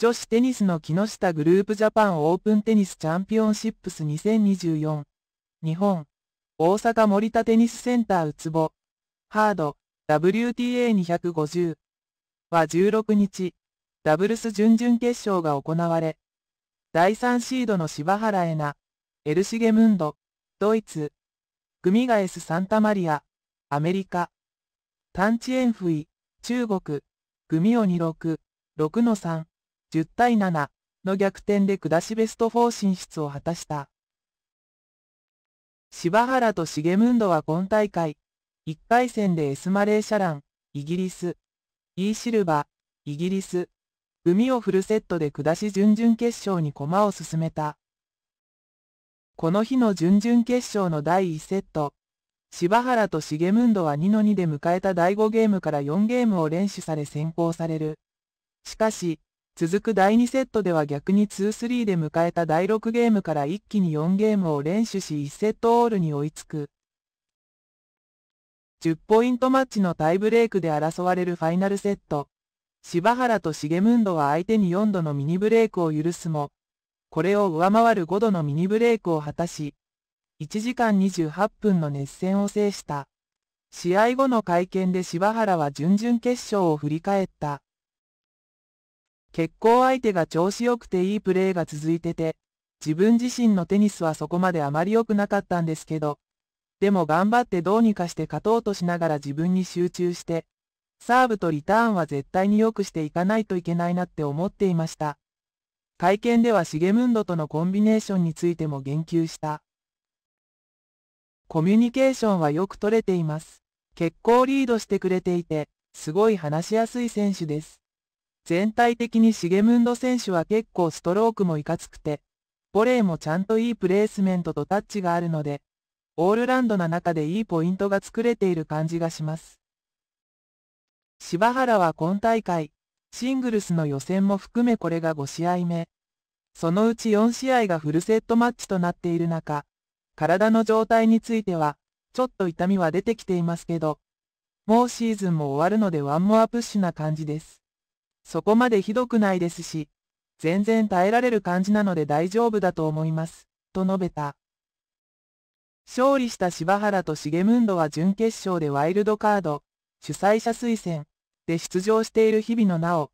女子テニスの木下グループジャパンオープンテニスチャンピオンシップス2024日本大阪森田テニスセンターうつぼハード WTA250 は16日ダブルス準々決勝が行われ第3シードの柴原エナエルシゲムンドドイツ組が S サンタマリアアメリカタンチエンフイ中国組を26 6の3 10対7の逆転で下しベスト4進出を果たした。柴原と重ムンドは今大会、1回戦でエスマレーシャラン、イギリス、イーシルバ、イギリス、海をフルセットで下し準々決勝に駒を進めた。この日の準々決勝の第1セット、柴原と重ムンドは2の2で迎えた第5ゲームから4ゲームを連取され先行される。しかし、続く第2セットでは逆に2-3で迎えた第6ゲームから一気に4ゲームを連取し1セットオールに追いつく。10ポイントマッチのタイブレークで争われるファイナルセット。柴原と重ムンドは相手に4度のミニブレークを許すも、これを上回る5度のミニブレークを果たし、1時間28分の熱戦を制した。試合後の会見で柴原は準々決勝を振り返った。結構相手が調子良くていいプレーが続いてて、自分自身のテニスはそこまであまり良くなかったんですけど、でも頑張ってどうにかして勝とうとしながら自分に集中して、サーブとリターンは絶対に良くしていかないといけないなって思っていました。会見ではシゲムンドとのコンビネーションについても言及した。コミュニケーションはよく取れています。結構リードしてくれていて、すごい話しやすい選手です。全体的にシゲムンド選手は結構ストロークもいかつくて、ボレーもちゃんといいプレースメントとタッチがあるので、オールラウンドな中でいいポイントが作れている感じがします。柴原は今大会、シングルスの予選も含めこれが5試合目。そのうち4試合がフルセットマッチとなっている中、体の状態については、ちょっと痛みは出てきていますけど、もうシーズンも終わるのでワンモアプッシュな感じです。そこまでひどくないですし、全然耐えられる感じなので大丈夫だと思います、と述べた。勝利した柴原と重ムンドは準決勝でワイルドカード、主催者推薦で出場している日々のなお、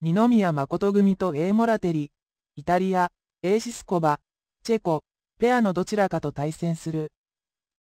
二宮誠組と A モラテリ、イタリア、A シスコバ、チェコ、ペアのどちらかと対戦する。